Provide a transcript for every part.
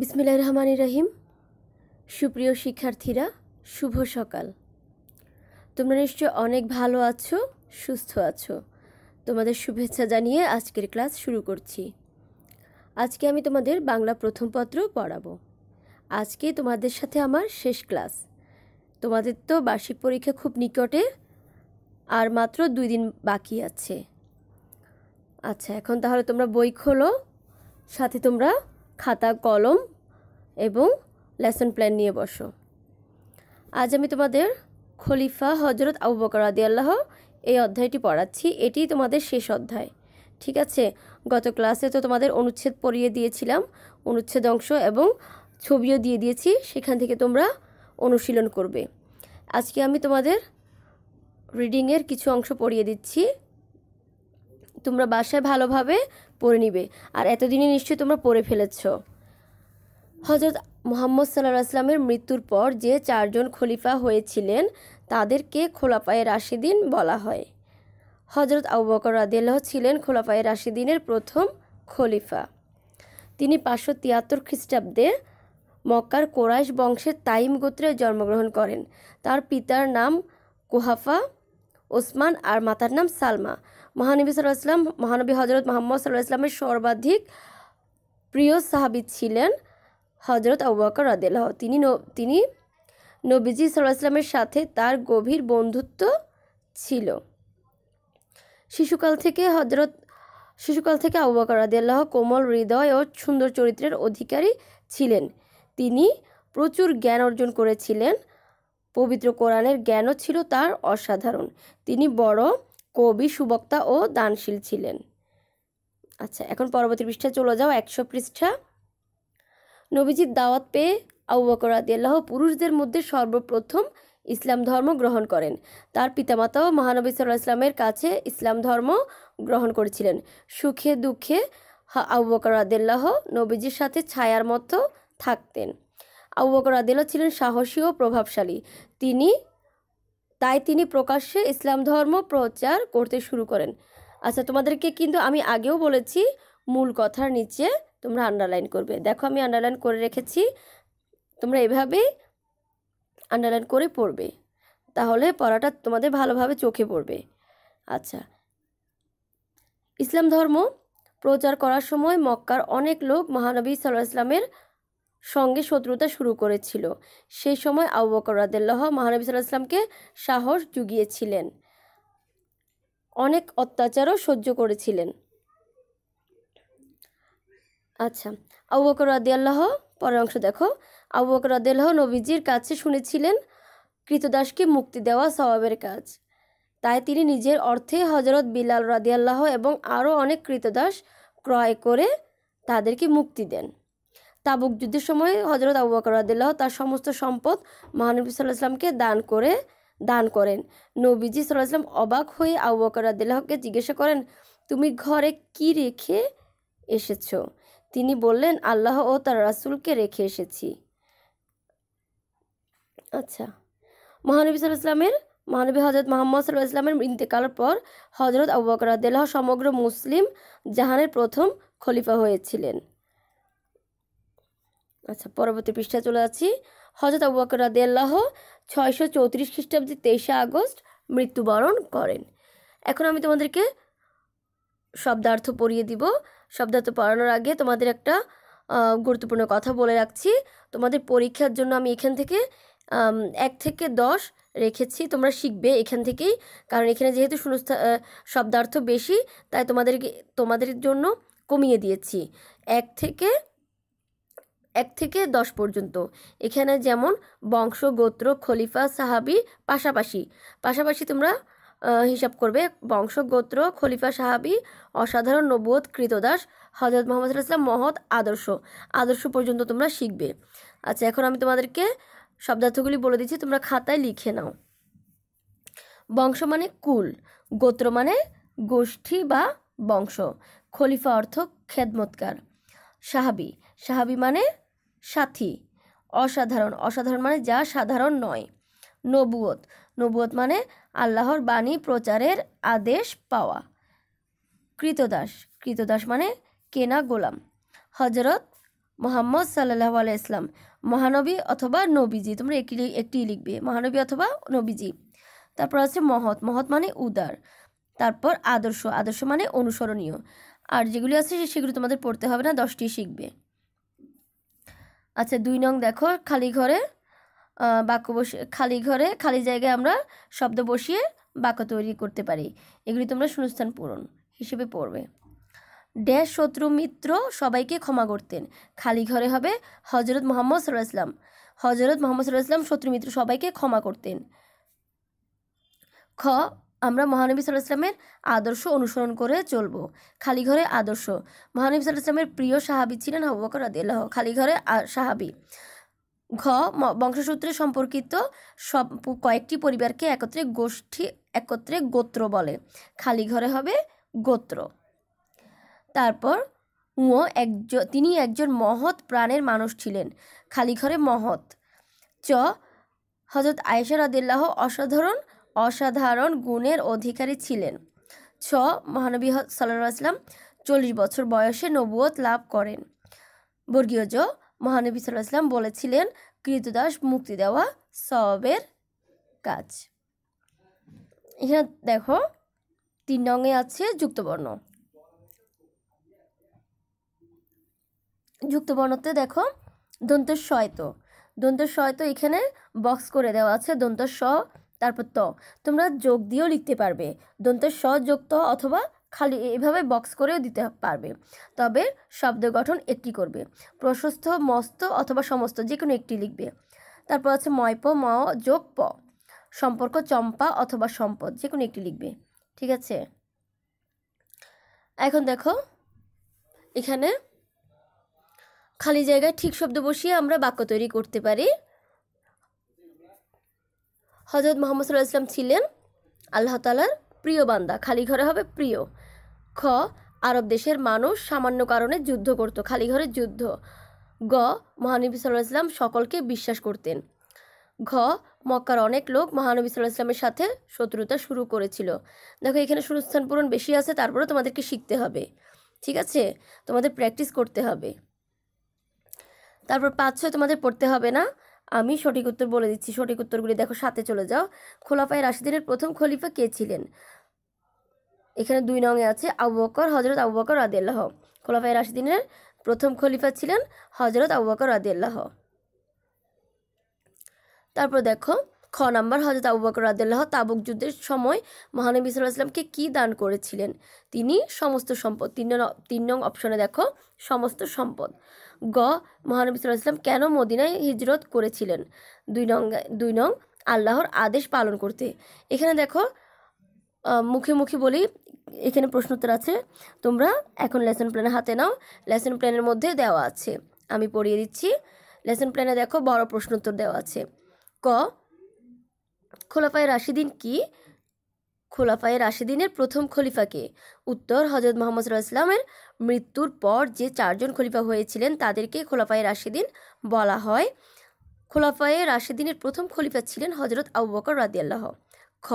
বিসমিল্লা রহমান রাহিম সুপ্রিয় শিক্ষার্থীরা শুভ সকাল তোমরা নিশ্চয় অনেক ভালো আছো সুস্থ আছো তোমাদের শুভেচ্ছা জানিয়ে আজকের ক্লাস শুরু করছি আজকে আমি তোমাদের বাংলা প্রথম পত্র পড়াবো আজকে তোমাদের সাথে আমার শেষ ক্লাস তোমাদের তো বার্ষিক পরীক্ষা খুব নিকটে আর মাত্র দুই দিন বাকি আছে আচ্ছা এখন তাহলে তোমরা বই খোলো সাথে তোমরা খাতা কলম এবং লেসন প্ল্যান নিয়ে বসো আজ আমি তোমাদের খলিফা হজরত আবু বকর আদি আল্লাহ এই অধ্যায়টি পড়াচ্ছি এটি তোমাদের শেষ অধ্যায় ঠিক আছে গত ক্লাসে তো তোমাদের অনুচ্ছেদ পড়িয়ে দিয়েছিলাম অনুচ্ছেদ অংশ এবং ছবিও দিয়ে দিয়েছি সেখান থেকে তোমরা অনুশীলন করবে আজকে আমি তোমাদের রিডিংয়ের কিছু অংশ পড়িয়ে দিচ্ছি তোমরা বাসায় ভালোভাবে পরে নিবে আর এতদিনই নিশ্চয়ই তোমরা পরে ফেলেছ হজরত মোহাম্মদ সাল্লাহ আসলামের মৃত্যুর পর যে চারজন খলিফা হয়েছিলেন তাদেরকে খোলাপায়ে রাশিদিন বলা হয় হজরত আবু বকর ছিলেন খোলাপায়ে রাশিদিনের প্রথম খলিফা তিনি পাঁচশো তিয়াত্তর খ্রিস্টাব্দে মক্কার কোরাইশ বংশের তাইম গোত্রে জন্মগ্রহণ করেন তার পিতার নাম কোহাফা ওসমান আর মাতার নাম সালমা মহানবী সাল্লাহ ইসলাম মহানবী হজরত মোহাম্মদ সাল্লাহ ইসলামের সর্বাধিক প্রিয় সাহাবি ছিলেন হজরত আবু বকর তিনি তিনি নবীজি সাল্লাহ ইসলামের সাথে তার গভীর বন্ধুত্ব ছিল শিশুকাল থেকে হজরত শিশুকাল থেকে আবু বকর রাদিয়াল্লাহ কোমল হৃদয় ও সুন্দর চরিত্রের অধিকারী ছিলেন তিনি প্রচুর জ্ঞান অর্জন করেছিলেন পবিত্র কোরআনের জ্ঞানও ছিল তার অসাধারণ তিনি বড় কবি সুবক্তা ও দানশীল ছিলেন আচ্ছা এখন পরবর্তী পৃষ্ঠায় চলে যাও একশো পৃষ্ঠা নবীজির দাওয়াত পেয়ে আউ বকর আদিয়াল্লাহ পুরুষদের মধ্যে সর্বপ্রথম ইসলাম ধর্ম গ্রহণ করেন তার পিতামাতাও মহানবী সাল্লাহ ইসলামের কাছে ইসলাম ধর্ম গ্রহণ করেছিলেন সুখে দুঃখে আউ বকর আদেল্লাহ নবীজির সাথে ছায়ার মতো থাকতেন আবু বকর আদিল্লা ছিলেন সাহসী ও প্রভাবশালী তিনি তাই তিনি প্রকাশ্যে ইসলাম ধর্ম প্রচার করতে শুরু করেন আচ্ছা তোমাদেরকে কিন্তু আমি আগেও বলেছি মূল কথার নিচে তোমরা আন্ডারলাইন করবে দেখো আমি আন্ডারলাইন করে রেখেছি তোমরা এভাবে আন্ডারলাইন করে পড়বে তাহলে পড়াটা তোমাদের ভালোভাবে চোখে পড়বে আচ্ছা ইসলাম ধর্ম প্রচার করার সময় মক্কার অনেক লোক মহানবী সাল্লাহ ইসলামের সঙ্গে শত্রুতা শুরু করেছিল সেই সময় আবু বকর রাদেল্লাহ মহানবী সাল্লাহ ইসলামকে সাহস জুগিয়েছিলেন অনেক অত্যাচারও সহ্য করেছিলেন আচ্ছা আবু বকর রাদিয়াল্লাহ পরের অংশ দেখো আবু বকর রাদিয়াল্লাহ নবীজির কাছে শুনেছিলেন কৃতদাসকে মুক্তি দেওয়া স্বভাবের কাজ তাই তিনি নিজের অর্থে হজরত বিলাল রাদিয়াল্লাহ এবং আরও অনেক কৃতদাস ক্রয় করে তাদেরকে মুক্তি দেন তাবুক যুদ্ধের সময় হজরত আবু বকর রাদিল্লাহ তার সমস্ত সম্পদ মহানবী সাল্লাহ আসলামকে দান করে দান করেন নবীজি সাল্লাহ আসলাম অবাক হয়ে আবু বকর রাদিল্লাহকে জিজ্ঞাসা করেন তুমি ঘরে কি রেখে এসেছো তিনি বললেন আল্লাহ ও তার রাসুলকে রেখে এসেছি আচ্ছা মহানবী সাল্লাহ আসলামের মহানবী হজরত মোহাম্মদ সাল্লাহ আসলামের ইন্তেকালের পর হজরত আবু বকর রাদিল্লাহ সমগ্র মুসলিম জাহানের প্রথম খলিফা হয়েছিলেন আচ্ছা পরবর্তী পৃষ্ঠায় চলে যাচ্ছি হজরত আবু বকর রাদিয়াল্লাহ ছয়শো চৌত্রিশ খ্রিস্টাব্দে তেইশে আগস্ট মৃত্যুবরণ করেন এখন আমি তোমাদেরকে শব্দার্থ পড়িয়ে দিব শব্দার্থ পড়ানোর আগে তোমাদের একটা গুরুত্বপূর্ণ কথা বলে রাখছি তোমাদের পরীক্ষার জন্য আমি এখান থেকে এক থেকে দশ রেখেছি তোমরা শিখবে এখান থেকেই কারণ এখানে যেহেতু সুনস্থা শব্দার্থ বেশি তাই তোমাদেরকে তোমাদের জন্য কমিয়ে দিয়েছি এক থেকে এক থেকে দশ পর্যন্ত এখানে যেমন বংশ গোত্র খলিফা সাহাবি পাশাপাশি পাশাপাশি তোমরা হিসাব করবে বংশ গোত্র খলিফা সাহাবি অসাধারণ নবোধ কৃতদাস হজরত মোহাম্মদ ইসলাম মহৎ আদর্শ আদর্শ পর্যন্ত তোমরা শিখবে আচ্ছা এখন আমি তোমাদেরকে শব্দার্থগুলি বলে দিচ্ছি তোমরা খাতায় লিখে নাও বংশ মানে কুল গোত্র মানে গোষ্ঠী বা বংশ খলিফা অর্থ খেদমতকার সাহাবি সাহাবি মানে সাথী অসাধারণ অসাধারণ মানে যা সাধারণ নয় নবুয়ত নবুয়ত মানে আল্লাহর বাণী প্রচারের আদেশ পাওয়া কৃতদাস কৃতদাস মানে কেনা গোলাম হজরত মোহাম্মদ সাল্লাহ আলাই ইসলাম মহানবী অথবা নবীজি তোমরা একটি একটি লিখবে মহানবী অথবা নবীজি তারপর আছে মহৎ মহৎ মানে উদার তারপর আদর্শ আদর্শ মানে অনুসরণীয় আর যেগুলি আছে সেগুলো তোমাদের পড়তে হবে না দশটি শিখবে আচ্ছা দুই নং দেখো খালি ঘরে বাক্য বসে খালি ঘরে খালি জায়গায় আমরা শব্দ বসিয়ে বাক্য তৈরি করতে পারি এগুলি তোমরা শূন্যস্থান পূরণ হিসেবে পড়বে ড্যাশ শত্রু মিত্র সবাইকে ক্ষমা করতেন খালি ঘরে হবে হজরত মোহাম্মদ সাল্লাহ ইসলাম হজরত মোহাম্মদ সাল্লাহ ইসলাম শত্রু মিত্র সবাইকে ক্ষমা করতেন খ আমরা মহানবী সাল্লাহ ইসলামের আদর্শ অনুসরণ করে চলবো খালি ঘরে আদর্শ মহানবী সাল্লাহ ইসলামের প্রিয় সাহাবি ছিলেন হবাকর রাদিল্লাহ খালি ঘরে সাহাবি ঘ বংশসূত্রে সম্পর্কিত সব কয়েকটি পরিবারকে একত্রে গোষ্ঠী একত্রে গোত্র বলে খালি ঘরে হবে গোত্র তারপর ও একজন তিনি একজন মহৎ প্রাণের মানুষ ছিলেন খালি ঘরে মহৎ চ হজরত আয়েশা রাদিল্লাহ অসাধারণ অসাধারণ গুণের অধিকারী ছিলেন ছ মহানবী সাল্লাহ আসলাম চল্লিশ বছর বয়সে নবুয়ত লাভ করেন বর্গীয় জ মহানবী সাল্লাহ আসলাম বলেছিলেন কৃতদাস মুক্তি দেওয়া সবের কাজ এখানে দেখো তিন রঙে আছে যুক্তবর্ণ যুক্তবর্ণতে দেখো দন্ত শয়ত দন্ত শয়ত এখানে বক্স করে দেওয়া আছে দন্ত স তারপর ত তোমরা যোগ দিয়েও লিখতে পারবে দন্ত স ত অথবা খালি এভাবে বক্স করেও দিতে পারবে তবে শব্দ গঠন একটি করবে প্রশস্ত মস্ত অথবা সমস্ত যে কোনো একটি লিখবে তারপর আছে ময়প ম যোগ প সম্পর্ক চম্পা অথবা সম্পদ যে কোনো একটি লিখবে ঠিক আছে এখন দেখো এখানে খালি জায়গায় ঠিক শব্দ বসিয়ে আমরা বাক্য তৈরি করতে পারি হজরত মোহাম্মদ সাল্লাহ ইসলাম ছিলেন আল্লাহ তালার প্রিয় বান্দা খালি ঘরে হবে প্রিয় খ আরব দেশের মানুষ সামান্য কারণে যুদ্ধ করত খালি ঘরে যুদ্ধ গ মহানবী সাল্লাহ ইসলাম সকলকে বিশ্বাস করতেন ঘ মক্কার অনেক লোক মহানবী সাল্লাহ ইসলামের সাথে শত্রুতা শুরু করেছিল দেখো এখানে শূন্যস্থান পূরণ বেশি আছে তারপরে তোমাদেরকে শিখতে হবে ঠিক আছে তোমাদের প্র্যাকটিস করতে হবে তারপর পাঁচ ছয় তোমাদের পড়তে হবে না আমি সঠিক উত্তর বলে দিচ্ছি সঠিক উত্তরগুলি দেখো সাথে চলে যাও খোলাফায় রাশিদিনের প্রথম খলিফা কে ছিলেন এখানে দুই নঙে আছে আবু বকর হজরত আবু বকর রাদিয়াল্লাহ খোলাফায় রাশিদিনের প্রথম খলিফা ছিলেন হজরত আবু বকর রাদিয়াল্লাহ তারপর দেখো খ নাম্বার হজরত আবু বকর রাদেল্লাহ তাবুক যুদ্ধের সময় মহানবী সাল্লাহ ইসলামকে কী দান করেছিলেন তিনি সমস্ত সম্পদ তিন তিন নং অপশনে দেখো সমস্ত সম্পদ গ মহানবী সাল্লাহ কেন মদিনায় হিজরত করেছিলেন দুই নং দুই নং আল্লাহর আদেশ পালন করতে এখানে দেখো মুখে মুখে বলি এখানে প্রশ্ন উত্তর আছে তোমরা এখন লেসন প্ল্যান হাতে নাও লেসন প্ল্যানের মধ্যে দেওয়া আছে আমি পড়িয়ে দিচ্ছি লেসন প্ল্যানে দেখো বড় প্রশ্ন উত্তর দেওয়া আছে ক খোলাফায় রাশিদিন কি খোলাফায় রাশিদিনের প্রথম খলিফাকে উত্তর হজরত মোহাম্মদ ইসলামের মৃত্যুর পর যে চারজন খলিফা হয়েছিলেন তাদেরকে খোলাফায় রাশিদিন বলা হয় খোলাফায়ে রাশিদিনের প্রথম খলিফা ছিলেন হজরত আবু বকর রাদিয়াল্লাহ খ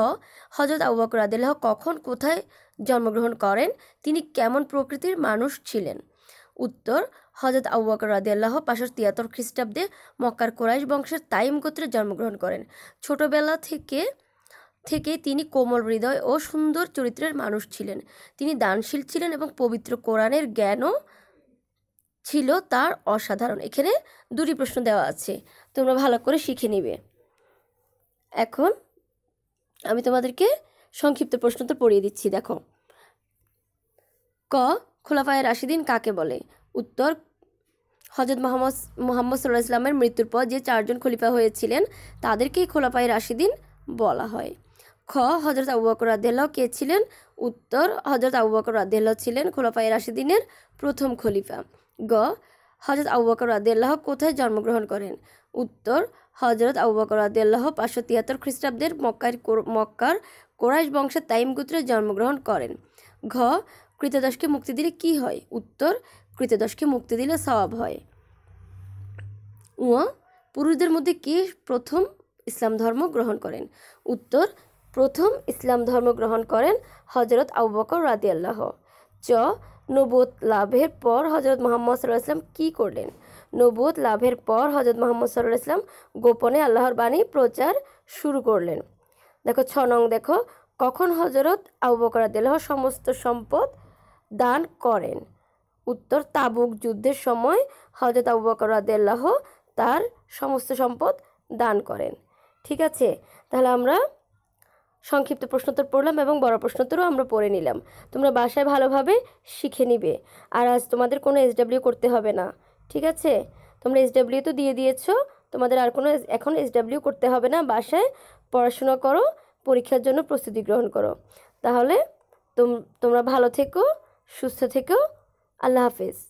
হজরত আবু বকর রাদিয়াল্লাহ কখন কোথায় জন্মগ্রহণ করেন তিনি কেমন প্রকৃতির মানুষ ছিলেন উত্তর হজরত আউ্বাকর রাদিয়াল্লাহ পাঁচশো তিয়াত্তর খ্রিস্টাব্দে মক্কার কোরাইশ বংশের তাইম গোত্রে জন্মগ্রহণ করেন ছোটবেলা থেকে থেকে তিনি কোমল হৃদয় ও সুন্দর চরিত্রের মানুষ ছিলেন তিনি দানশীল ছিলেন এবং পবিত্র কোরআনের জ্ঞানও ছিল তার অসাধারণ এখানে দুটি প্রশ্ন দেওয়া আছে তোমরা ভালো করে শিখে নিবে এখন আমি তোমাদেরকে সংক্ষিপ্ত প্রশ্ন তো পড়িয়ে দিচ্ছি দেখো ক খোলাফায়ের রাশিদিন কাকে বলে উত্তর হজরত মোহাম্মদ মোহাম্মদ সাল্লাহ ইসলামের মৃত্যুর পর যে চারজন খলিফা হয়েছিলেন তাদেরকেই খোলাপাই রাশিদিন বলা হয় খ হজরত আবু বকর রাদেল কে ছিলেন উত্তর হজরত আবু বকর রাদেল ছিলেন খোলাপাই রাশিদিনের প্রথম খলিফা গ হজরত আবু বকর রাদেল্লাহ কোথায় জন্মগ্রহণ করেন উত্তর হজরত আবু বকর রাদেল্লাহ পাঁচশো তিয়াত্তর খ্রিস্টাব্দের মক্কার মক্কার কোরাইশ বংশের তাইম গোত্রে জন্মগ্রহণ করেন ঘ কৃতদাসকে মুক্তি দিলে কি হয় উত্তর কৃতদাসকে মুক্তি দিলে সওয়াব হয় উ পুরুষদের মধ্যে কে প্রথম ইসলাম ধর্ম গ্রহণ করেন উত্তর প্রথম ইসলাম ধর্ম গ্রহণ করেন হজরত আবু বকর রাদি আল্লাহ চ নবোধ লাভের পর হজরত মোহাম্মদ সাল্লাহ ইসলাম কী করলেন নবোধ লাভের পর হজরত মোহাম্মদ সাল্লাহ ইসলাম গোপনে আল্লাহর বাণী প্রচার শুরু করলেন দেখো ছ নং দেখো কখন হজরত আবু বকর আল্লাহ সমস্ত সম্পদ দান করেন উত্তর তাবুক যুদ্ধের সময় হজরত আবু বকর রাদেল্লাহ তার সমস্ত সম্পদ দান করেন ঠিক আছে তাহলে আমরা সংক্ষিপ্ত প্রশ্নোত্তর পড়লাম এবং বড় প্রশ্নোত্তরও আমরা পড়ে নিলাম তোমরা বাসায় ভালোভাবে শিখে নিবে আর আজ তোমাদের কোনো এসডাব্লিউ করতে হবে না ঠিক আছে তোমরা এসডাব্লিউ তো দিয়ে দিয়েছো তোমাদের আর কোনো এখন এসডাব্লিউ করতে হবে না বাসায় পড়াশোনা করো পরীক্ষার জন্য প্রস্তুতি গ্রহণ করো তাহলে তোমরা ভালো থেকো সুস্থ থেকো अल्लाह हाफिज़